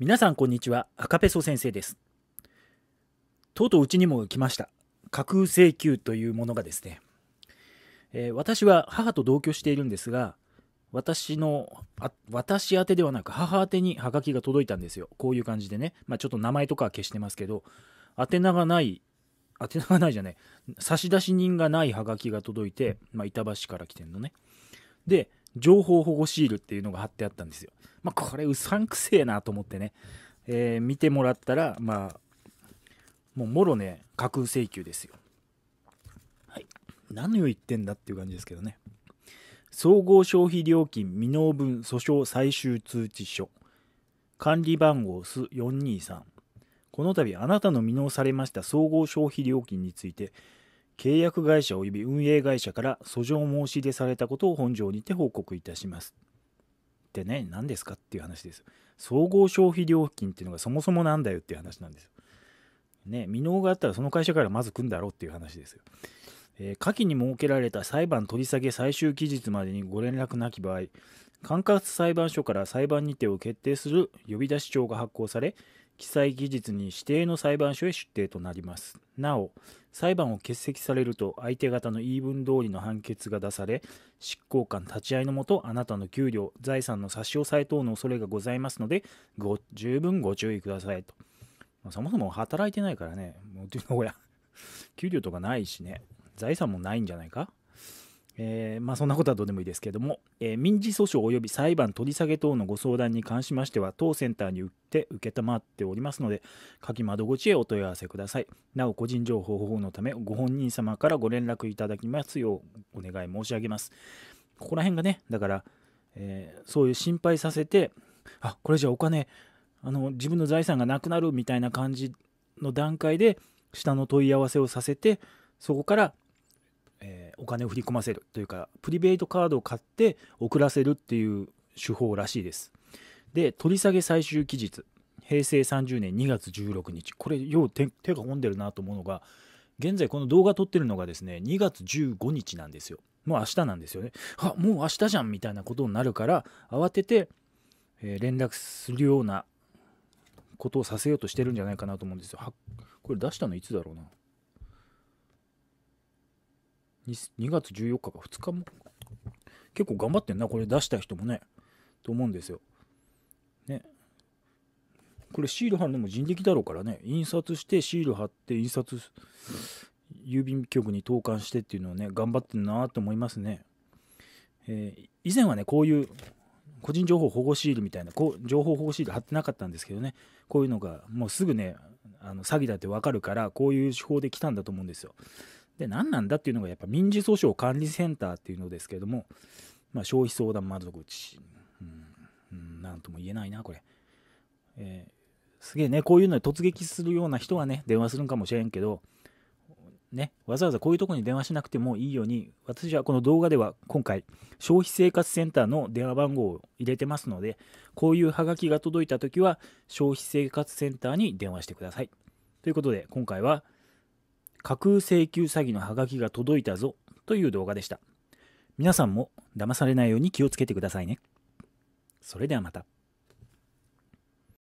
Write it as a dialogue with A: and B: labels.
A: 皆さんこんにちは赤ペソ先生ですとうとううちにも来ました架空請求というものがですね、えー、私は母と同居しているんですが私のあ私宛てではなく母宛てにハガキが届いたんですよこういう感じでね、まあ、ちょっと名前とかは消してますけど宛名がない宛名がないじゃない差出人がないハガキが届いて、まあ、板橋から来てんのねで情報保護シールっていうのが貼ってあったんですよ。まあ、これうさんくせえなと思ってね、えー、見てもらったら、まあ、もうもろね、架空請求ですよ。はい。何を言ってんだっていう感じですけどね。総合消費料金未納分訴訟最終通知書。管理番号す423。この度あなたの未納されました総合消費料金について、契約会社及び運営会社から訴状申し出されたことを本条にて報告いたします。ってね、何ですかっていう話ですよ。総合消費料金っていうのがそもそもなんだよっていう話なんですよ。ね、未納があったらその会社からまず来んだろうっていう話ですよ。えー、下記に設けられた裁判取り下げ最終期日までにご連絡なき場合、管轄裁判所から裁判日程を決定する呼び出し状が発行され、記載技術に指定の裁判所へ出廷となります。なお、裁判を欠席されると相手方の言い分通りの判決が出され、執行官立ち会いのもと、あなたの給料、財産の差し押さえ等の恐れがございますので、ご十分ご注意くださいと。まあ、そもそも働いてないからね、もう、うの親、給料とかないしね、財産もないんじゃないかえー、まあ、そんなことはどうでもいいですけれども、えー、民事訴訟及び裁判取り下げ等のご相談に関しましては当センターに売って承っておりますので下記窓口へお問い合わせくださいなお個人情報保護のためご本人様からご連絡いただきますようお願い申し上げますここら辺がねだから、えー、そういう心配させてあこれじゃお金あの自分の財産がなくなるみたいな感じの段階で下の問い合わせをさせてそこからお金を振り込ませるというかプリペイドカードを買って送らせるっていう手法らしいですで取り下げ最終期日平成30年2月16日これよう手手が込んでるなと思うのが現在この動画撮ってるのがですね2月15日なんですよもう明日なんですよねあもう明日じゃんみたいなことになるから慌てて、え連絡するようなことをさせようとしてるんじゃないかなと思うんですよこれ出したのいつだろうな2月14日か2日も結構頑張ってんなこれ出した人もねと思うんですよ。ね。これシール貼るのも人力だろうからね印刷してシール貼って印刷郵便局に投函してっていうのをね頑張ってんなと思いますね。えー、以前はねこういう個人情報保護シールみたいなこう情報保護シール貼ってなかったんですけどねこういうのがもうすぐねあの詐欺だって分かるからこういう手法で来たんだと思うんですよ。で何なんだっていうのがやっぱ民事訴訟管理センターっていうのですけれども、まあ、消費相談窓口、うん、なんとも言えないなこれ、えー、すげえねこういうのに突撃するような人はね電話するんかもしれんけどね、わざわざこういうとこに電話しなくてもいいように私はこの動画では今回消費生活センターの電話番号を入れてますのでこういうハガキが届いた時は消費生活センターに電話してくださいということで今回は架空請求詐欺のハガキが届いたぞという動画でした。皆さんも騙されないように気をつけてくださいね。それではまた。